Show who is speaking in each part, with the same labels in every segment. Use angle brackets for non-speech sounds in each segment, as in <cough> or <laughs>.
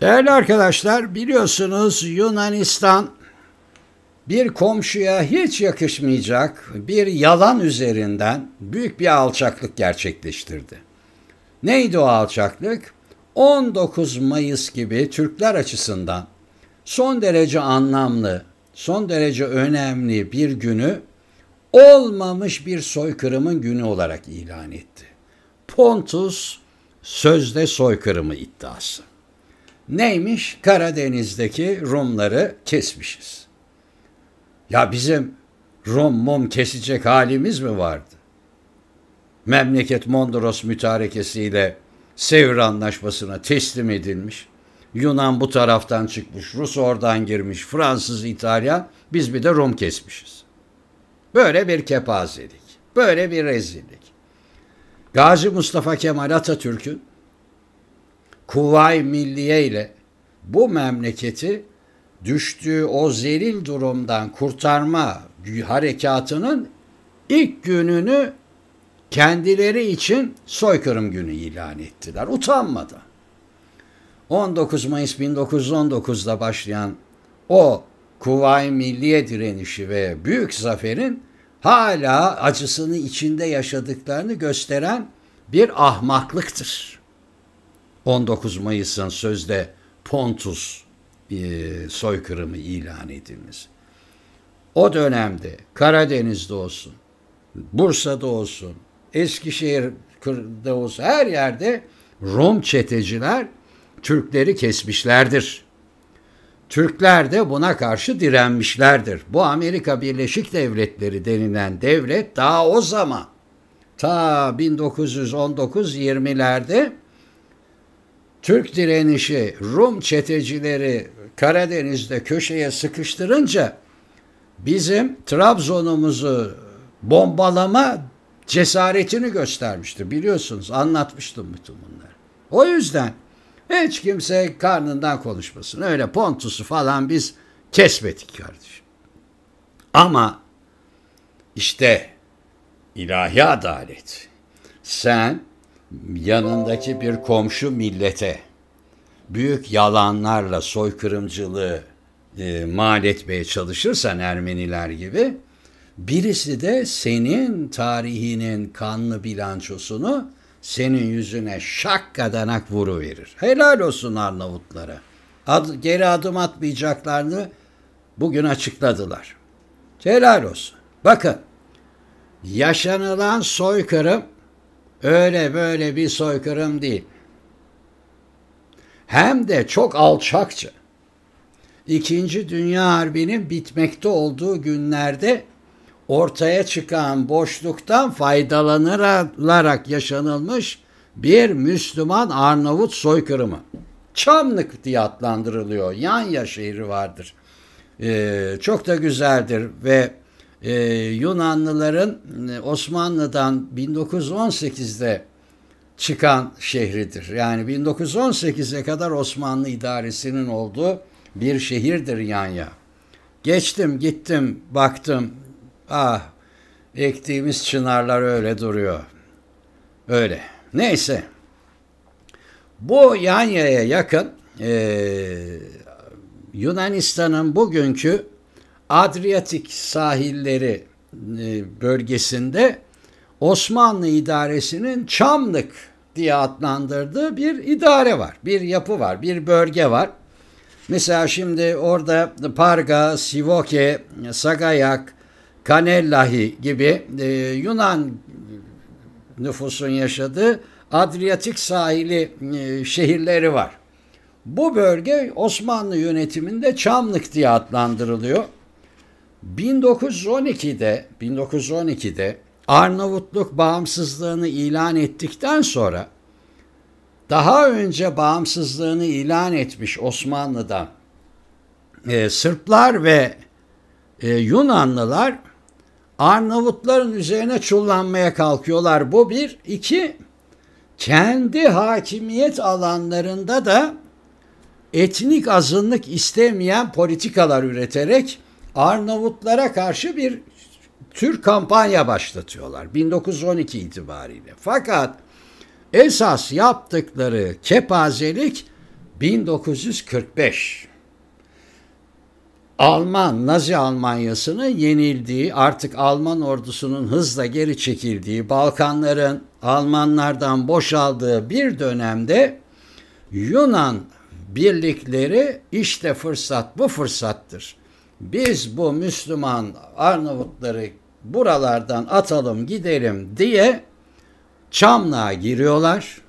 Speaker 1: Değerli arkadaşlar biliyorsunuz Yunanistan bir komşuya hiç yakışmayacak bir yalan üzerinden büyük bir alçaklık gerçekleştirdi. Neydi o alçaklık? 19 Mayıs gibi Türkler açısından son derece anlamlı, son derece önemli bir günü olmamış bir soykırımın günü olarak ilan etti. Pontus sözde soykırımı iddiası. Neymiş? Karadeniz'deki Rumları kesmişiz. Ya bizim Rum mum kesecek halimiz mi vardı? Memleket Mondros mütarekesiyle Sevr Anlaşması'na teslim edilmiş. Yunan bu taraftan çıkmış, Rus oradan girmiş, Fransız, İtalyan, biz bir de Rum kesmişiz. Böyle bir kepazelik, böyle bir rezillik. Gazi Mustafa Kemal Atatürk'ün kuvay milliye ile bu memleketi düştüğü o zelil durumdan kurtarma harekatının ilk gününü kendileri için soykırım günü ilan ettiler Utanmadı. 19 Mayıs 1919'da başlayan o Kuvayi Milliye direnişi ve büyük zaferin hala acısını içinde yaşadıklarını gösteren bir ahmaklıktır. 19 Mayıs'ın sözde Pontus e, soykırımı ilan edilmesi. O dönemde Karadeniz'de olsun, Bursa'da olsun, Eskişehir'de olsun her yerde Rom çeteciler Türkleri kesmişlerdir. Türkler de buna karşı direnmişlerdir. Bu Amerika Birleşik Devletleri denilen devlet daha o zaman ta 1919-20'lerde Türk direnişi Rum çetecileri Karadeniz'de köşeye sıkıştırınca bizim Trabzon'umuzu bombalama cesaretini göstermişti. Biliyorsunuz anlatmıştım bütün bunları. O yüzden hiç kimse karnından konuşmasın. Öyle pontusu falan biz kesmedik kardeşim. Ama işte ilahi adalet. Sen yanındaki bir komşu millete büyük yalanlarla soykırımcılığı e, mal etmeye çalışırsan Ermeniler gibi birisi de senin tarihinin kanlı bilançosunu senin yüzüne şak kadanak vuru verir. Helal olsun Arnavutlara. Ad, geri adım atmayacaklarını bugün açıkladılar. Helal olsun. Bakın yaşanılan soykırım Öyle böyle bir soykırım değil. Hem de çok alçakça. İkinci Dünya Harbi'nin bitmekte olduğu günlerde ortaya çıkan boşluktan faydalanılarak yaşanılmış bir Müslüman Arnavut soykırımı. Çamlık diye adlandırılıyor. Yanya şehri vardır. Ee, çok da güzeldir ve ee, e, Yunanlıların Osmanlı'dan 1918'de çıkan şehridir. Yani 1918'e kadar Osmanlı idaresinin olduğu bir şehirdir Yanya. Geçtim gittim baktım ah ektiğimiz çınarlar öyle duruyor. Öyle. Neyse. Bu Yanya'ya yakın e, Yunanistan'ın bugünkü Adriyatik sahilleri e, bölgesinde Osmanlı idaresinin Çamlık diye adlandırdığı bir idare var. Bir yapı var, bir bölge var. Mesela şimdi orada Parga, Sivoke, Sagayak, Kanellahi gibi e, Yunan nüfusun yaşadığı Adriyatik sahili e, şehirleri var. Bu bölge Osmanlı yönetiminde Çamlık diye adlandırılıyor. 1912'de 1912'de Arnavutluk bağımsızlığını ilan ettikten sonra daha önce bağımsızlığını ilan etmiş Osmanlı'da e, Sırplar ve e, Yunanlılar Arnavutların üzerine çullanmaya kalkıyorlar. Bu bir. iki kendi hakimiyet alanlarında da etnik azınlık istemeyen politikalar üreterek Arnavutlara karşı bir tür kampanya başlatıyorlar 1912 itibariyle. Fakat esas yaptıkları kepazelik 1945. Alman, Nazi Almanyası'nın yenildiği, artık Alman ordusunun hızla geri çekildiği, Balkanların Almanlardan boşaldığı bir dönemde Yunan birlikleri işte fırsat bu fırsattır biz bu Müslüman Arnavutları buralardan atalım gidelim diye Çamlığa giriyorlar.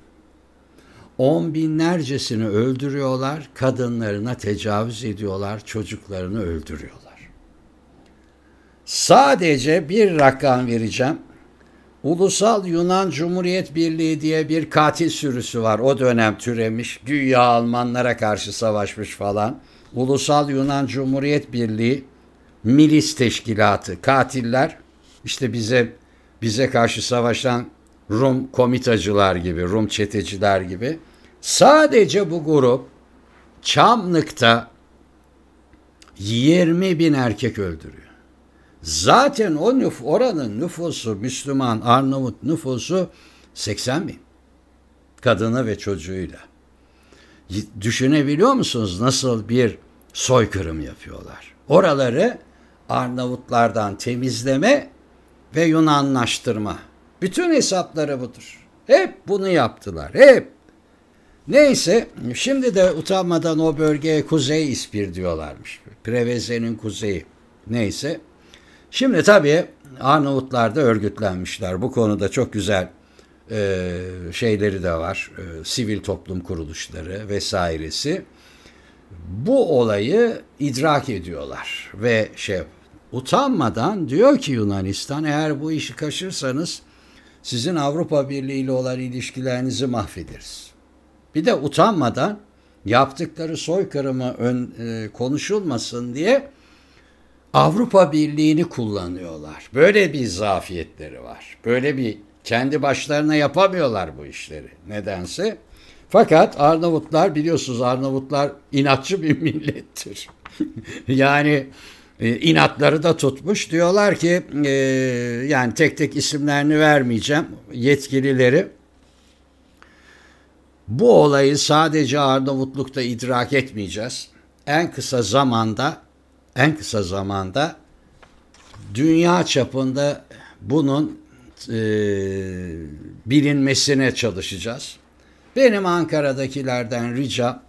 Speaker 1: On binlercesini öldürüyorlar, kadınlarına tecavüz ediyorlar, çocuklarını öldürüyorlar. Sadece bir rakam vereceğim. Ulusal Yunan Cumhuriyet Birliği diye bir katil sürüsü var. O dönem türemiş. Dünya Almanlara karşı savaşmış falan. Ulusal Yunan Cumhuriyet Birliği milis teşkilatı, katiller işte bize bize karşı savaşan Rum komitacılar gibi, Rum çeteciler gibi. Sadece bu grup Çamlık'ta 20 bin erkek öldürüyor. Zaten o nüf oranın nüfusu Müslüman Arnavut nüfusu 80 bin. Kadını ve çocuğuyla. Düşünebiliyor musunuz nasıl bir soykırım yapıyorlar? Oraları Arnavutlardan temizleme ve Yunanlaştırma. Bütün hesapları budur. Hep bunu yaptılar. Hep. Neyse şimdi de utanmadan o bölgeye Kuzey İspir diyorlarmış. Preveze'nin kuzeyi. Neyse Şimdi tabii Arnavutlar örgütlenmişler. Bu konuda çok güzel e, şeyleri de var. E, sivil toplum kuruluşları vesairesi. Bu olayı idrak ediyorlar ve şey utanmadan diyor ki Yunanistan eğer bu işi kaşırsanız sizin Avrupa Birliği ile olan ilişkilerinizi mahvederiz. Bir de utanmadan yaptıkları soykırımı ön, e, konuşulmasın diye Avrupa Birliği'ni kullanıyorlar. Böyle bir zafiyetleri var. Böyle bir kendi başlarına yapamıyorlar bu işleri nedense. Fakat Arnavutlar biliyorsunuz Arnavutlar inatçı bir <laughs> millettir. <laughs> yani e, inatları da tutmuş. Diyorlar ki e, yani tek tek isimlerini vermeyeceğim yetkilileri. Bu olayı sadece Arnavutluk'ta idrak etmeyeceğiz. En kısa zamanda en kısa zamanda dünya çapında bunun e, bilinmesine çalışacağız. Benim Ankara'dakilerden rica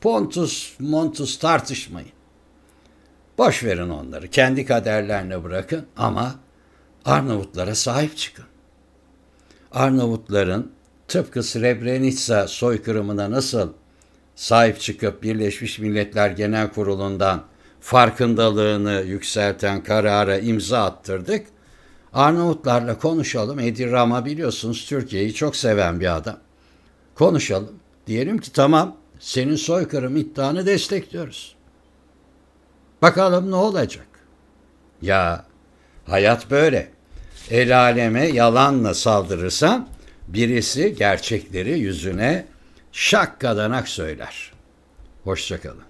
Speaker 1: Pontus Montus tartışmayın. Boş verin onları. Kendi kaderlerine bırakın ama Arnavutlara sahip çıkın. Arnavutların tıpkı Srebrenica soykırımına nasıl sahip çıkıp Birleşmiş Milletler Genel Kurulu'ndan farkındalığını yükselten karara imza attırdık. Arnavutlarla konuşalım. Edi Rama biliyorsunuz Türkiye'yi çok seven bir adam. Konuşalım. Diyelim ki tamam senin soykırım iddianı destekliyoruz. Bakalım ne olacak? Ya hayat böyle. El aleme yalanla saldırırsan birisi gerçekleri yüzüne şakkadanak söyler. Hoşçakalın.